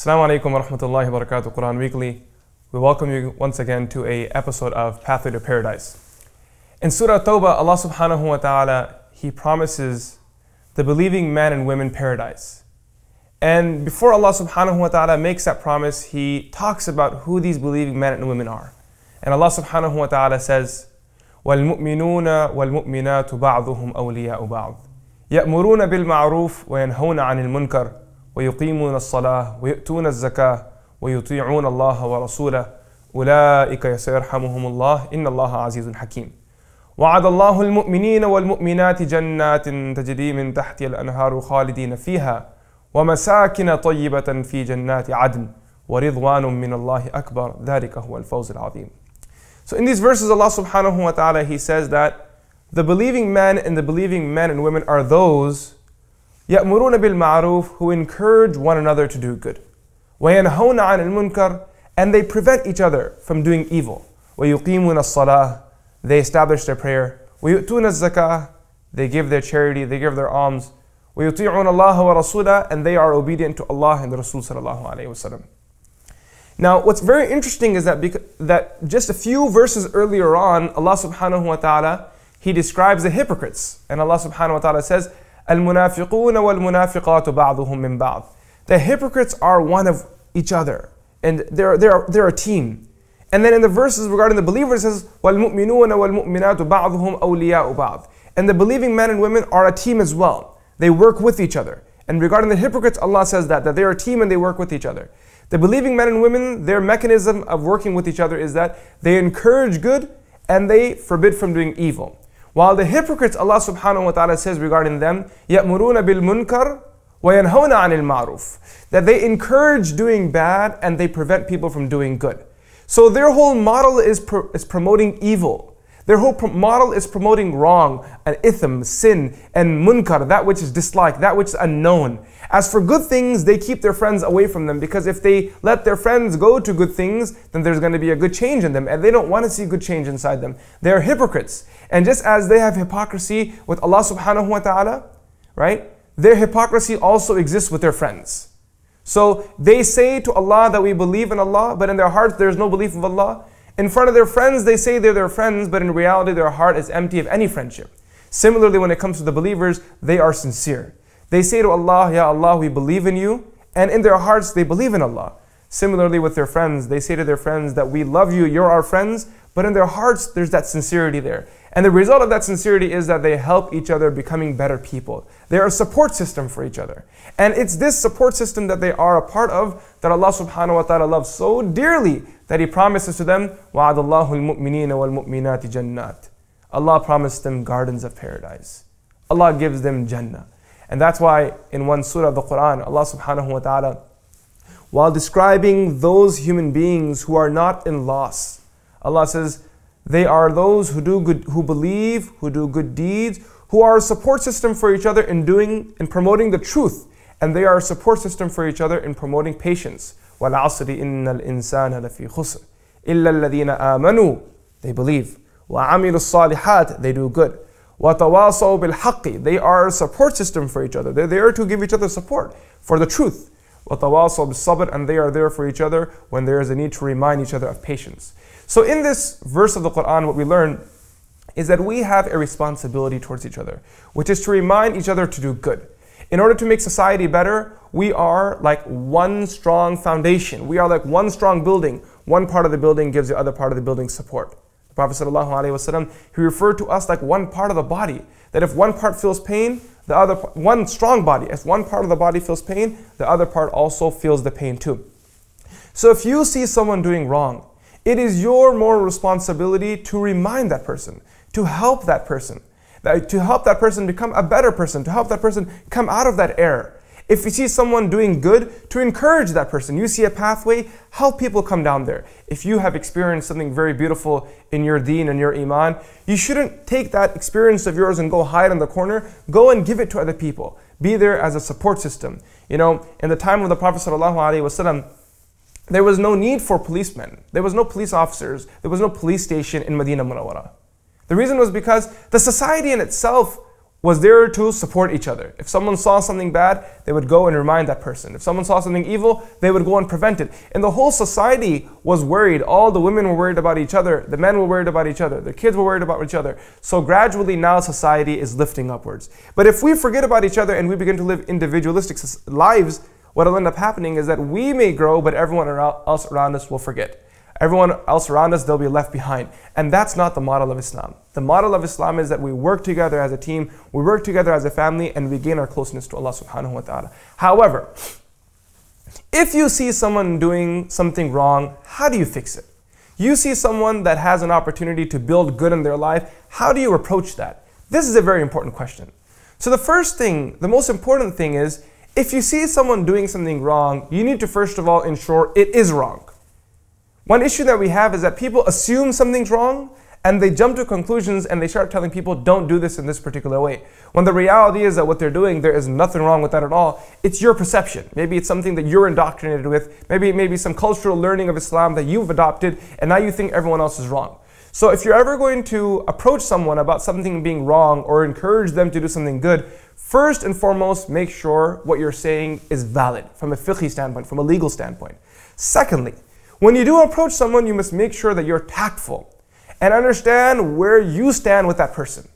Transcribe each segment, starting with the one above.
Assalamu alaikum wa rahmatullahi wa barakatuh, Quran Weekly. We welcome you once again to a episode of Pathway to Paradise. In Surah Tawbah, Allah subhanahu wa ta'ala, He promises the believing men and women paradise. And before Allah subhanahu wa ta'ala makes that promise, He talks about who these believing men and women are. And Allah subhanahu wa ta'ala says, وَالْمُؤْمِنُونَ وَالْمُؤْمِنَاتُ بَعْضُهُمْ أَوْلِيَاءُ بَعْضٍ يَأْمُرُونَ بِالْمَعْرُوفِ وَيَنْهَوْنَ عَنِ الْمُنْكَرِ ويقيمون الصلاة ويؤتون الزكاة ويطيعون الله ورسوله أولئك سيرحمهم الله إن الله عزيز حكيم وعد الله المؤمنين والمؤمنات جنات تجري من تحتها الأنهار خالدين فيها ومساكن طيبة في جنات عدن ورضوان من الله أكبر ذلك هو الفوز العظيم So in these verses Allah subhanahu wa ta'ala he says that the believing men and the believing men and women are those يأمرون بالمعروف who encourage one another to do good. وينهون عن المنكر and they prevent each other from doing evil. ويقيمون الصلاة they establish their prayer. ويؤتون الزكاة they give their charity, they give their alms. ويطيعون الله ورسوله and they are obedient to Allah and the Rasul الله عليه وسلم. Now, what's very interesting is that because, that just a few verses earlier on, Allah subhanahu wa taala he describes the hypocrites, and Allah subhanahu wa taala says. المنافقون والمنافقات بعضهم من بعض. The hypocrites are one of each other, and they're, they're, they're a team. And then in the verses regarding the believers, it says, وَالْمُؤْمِنُونَ وَالْمُؤْمِنَاتُ بَعْضُهُمْ أَوْلِيَاءُ بَعْضٍ And the believing men and women are a team as well. They work with each other. And regarding the hypocrites, Allah says that, that they're a team and they work with each other. The believing men and women, their mechanism of working with each other is that they encourage good and they forbid from doing evil. While the hypocrites, Allah subhanahu wa ta'ala says regarding them, يَأْمُرُونَ بِالْمُنْكَرِ وَيَنْهَوْنَ عَنِ الْمَعْرُوفِ That they encourage doing bad and they prevent people from doing good. So their whole model is, pro is promoting evil. Their whole model is promoting wrong and ithm, sin, and munkar, that which is disliked, that which is unknown. As for good things, they keep their friends away from them because if they let their friends go to good things, then there's going to be a good change in them and they don't want to see good change inside them. They are hypocrites. And just as they have hypocrisy with Allah subhanahu wa ta'ala, right? Their hypocrisy also exists with their friends. So they say to Allah that we believe in Allah, but in their hearts there is no belief of Allah. In front of their friends, they say they're their friends, but in reality, their heart is empty of any friendship. Similarly, when it comes to the believers, they are sincere. They say to Allah, Ya Allah, we believe in you, and in their hearts, they believe in Allah. Similarly, with their friends, they say to their friends that we love you, you're our friends, but in their hearts, there's that sincerity there. And the result of that sincerity is that they help each other becoming better people. They're a support system for each other. And it's this support system that they are a part of that Allah subhanahu wa ta'ala loves so dearly that He promises to them, وَعَدَ Allah promised them gardens of paradise. Allah gives them Jannah. And that's why in one surah of the Quran, Allah subhanahu wa ta'ala, while describing those human beings who are not in loss, Allah says, They are those who do good who believe, who do good deeds, who are a support system for each other in doing in promoting the truth, and they are a support system for each other in promoting patience. وَالْعَصْرِ إِنَّ الْإِنسَانَ لَفِي خُسْرٍ إِلَّا الَّذِينَ آمَنُوا They believe. وَعَمِلُوا الصَّالِحَاتِ They do good. وَتَوَاصَوْا بِالْحَقِّ They are a support system for each other. They're there to give each other support for the truth. And they are there for each other when there is a need to remind each other of patience. So in this verse of the Qur'an, what we learn is that we have a responsibility towards each other, which is to remind each other to do good. In order to make society better, we are like one strong foundation. We are like one strong building. One part of the building gives the other part of the building support. Prophet ﷺ, he referred to us like one part of the body. That if one part feels pain, the other one strong body. If one part of the body feels pain, the other part also feels the pain too. So if you see someone doing wrong, it is your moral responsibility to remind that person, to help that person, to help that person become a better person, to help that person come out of that error. If you see someone doing good, to encourage that person. You see a pathway, help people come down there. If you have experienced something very beautiful in your deen and your iman, you shouldn't take that experience of yours and go hide in the corner. Go and give it to other people. Be there as a support system. You know, in the time of the Prophet wasallam, there was no need for policemen. There was no police officers. There was no police station in Medina Munawwara. The reason was because the society in itself was there to support each other. If someone saw something bad, they would go and remind that person. If someone saw something evil, they would go and prevent it. And the whole society was worried. All the women were worried about each other. The men were worried about each other. The kids were worried about each other. So gradually now society is lifting upwards. But if we forget about each other and we begin to live individualistic lives, what will end up happening is that we may grow, but everyone else around us will forget everyone else around us, they'll be left behind. And that's not the model of Islam. The model of Islam is that we work together as a team, we work together as a family, and we gain our closeness to Allah subhanahu wa ta'ala. However, if you see someone doing something wrong, how do you fix it? You see someone that has an opportunity to build good in their life, how do you approach that? This is a very important question. So, the first thing, the most important thing is if you see someone doing something wrong, you need to first of all ensure it is wrong. One issue that we have is that people assume something's wrong and they jump to conclusions and they start telling people don't do this in this particular way. When the reality is that what they're doing, there is nothing wrong with that at all. It's your perception. Maybe it's something that you're indoctrinated with. Maybe it may be some cultural learning of Islam that you've adopted and now you think everyone else is wrong. So if you're ever going to approach someone about something being wrong or encourage them to do something good, first and foremost, make sure what you're saying is valid from a fiqh standpoint, from a legal standpoint. Secondly, when you do approach someone, you must make sure that you're tactful and understand where you stand with that person.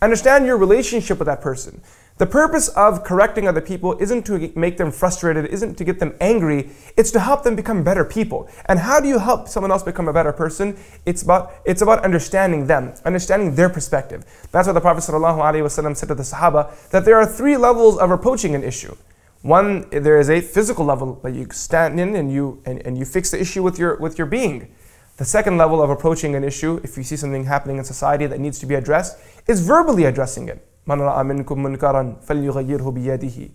Understand your relationship with that person. The purpose of correcting other people isn't to make them frustrated, isn't to get them angry, it's to help them become better people. And how do you help someone else become a better person? It's about, it's about understanding them, understanding their perspective. That's what the Prophet ﷺ said to the Sahaba, that there are three levels of approaching an issue. One, there is a physical level that you stand in and you, and, and you fix the issue with your, with your being. The second level of approaching an issue, if you see something happening in society that needs to be addressed, is verbally addressing it. من رأى منكم منكرا فليغيره بيده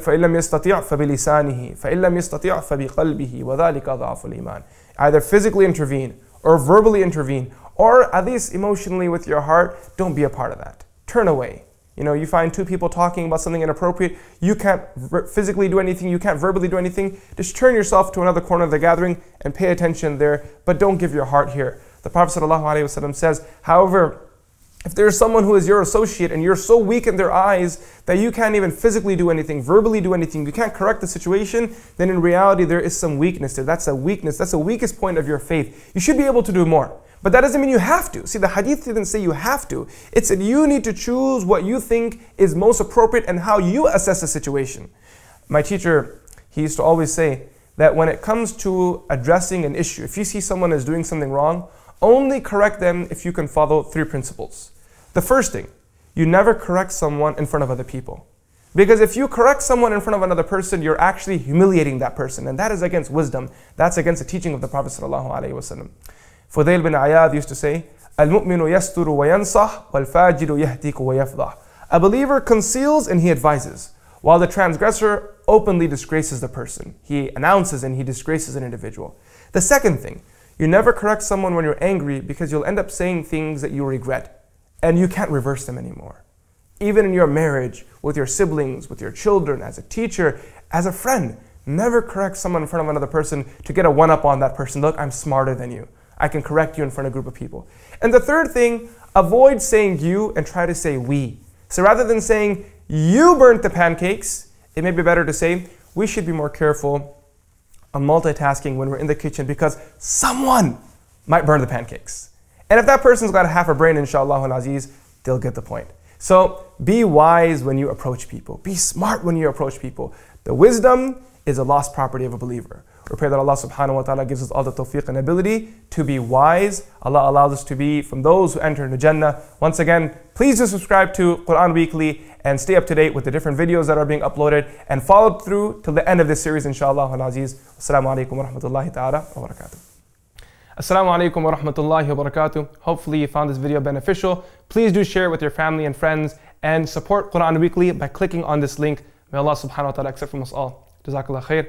فإن لم يستطيع فبلسانه فإن لم يستطيع فبقلبه وذلك الإيمان Either physically intervene or verbally intervene or at least emotionally with your heart, don't be a part of that. Turn away. You know, you find two people talking about something inappropriate, you can't physically do anything, you can't verbally do anything. Just turn yourself to another corner of the gathering and pay attention there, but don't give your heart here. The Prophet ﷺ says, however, if there's someone who is your associate and you're so weak in their eyes that you can't even physically do anything, verbally do anything, you can't correct the situation, then in reality there is some weakness there. That's a weakness. That's the weakest point of your faith. You should be able to do more. But that doesn't mean you have to. See, the hadith didn't say you have to. It said you need to choose what you think is most appropriate and how you assess the situation. My teacher, he used to always say that when it comes to addressing an issue, if you see someone is doing something wrong, only correct them if you can follow three principles. The first thing, you never correct someone in front of other people. Because if you correct someone in front of another person, you're actually humiliating that person. And that is against wisdom. That's against the teaching of the Prophet. Fudail bin Ayad used to say, Al-mu'minu yasturu wa yansah, wal-fajiru yahtiku wa yafdah. A believer conceals and he advises, while the transgressor openly disgraces the person. He announces and he disgraces an individual. The second thing, you never correct someone when you're angry because you'll end up saying things that you regret and you can't reverse them anymore. Even in your marriage, with your siblings, with your children, as a teacher, as a friend, never correct someone in front of another person to get a one up on that person. Look, I'm smarter than you. I can correct you in front of a group of people. And the third thing, avoid saying you and try to say we. So rather than saying you burnt the pancakes, it may be better to say we should be more careful on multitasking when we're in the kitchen because someone might burn the pancakes. And if that person's got a half a brain, inshallah aziz, they'll get the point. So be wise when you approach people. Be smart when you approach people. The wisdom is a lost property of a believer. We pray that Allah subhanahu wa ta'ala gives us all the tawfiq and ability to be wise. Allah allows us to be from those who enter into Jannah. Once again, please do subscribe to Quran Weekly and stay up to date with the different videos that are being uploaded and follow through till the end of this series, inshallah. Aziz. Assalamu alaikum wa rahmatullahi ta'ala wa barakatuh. Assalamu alaikum wa rahmatullahi wa barakatuh. Hopefully you found this video beneficial. Please do share with your family and friends and support Quran Weekly by clicking on this link. May Allah subhanahu wa ta'ala accept from us all. Jazakallah khair.